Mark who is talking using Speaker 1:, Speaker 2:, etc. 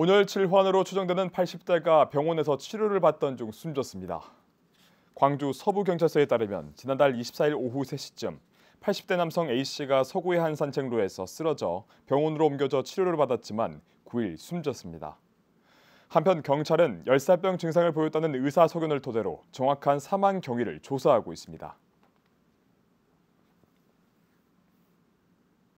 Speaker 1: 온열 질환으로 추정되는 80대가 병원에서 치료를 받던 중 숨졌습니다. 광주 서부경찰서에 따르면 지난달 24일 오후 3시쯤 80대 남성 A씨가 서구의 한 산책로에서 쓰러져 병원으로 옮겨져 치료를 받았지만 9일 숨졌습니다. 한편 경찰은 열사병 증상을 보였다는 의사 소견을 토대로 정확한 사망 경위를 조사하고 있습니다.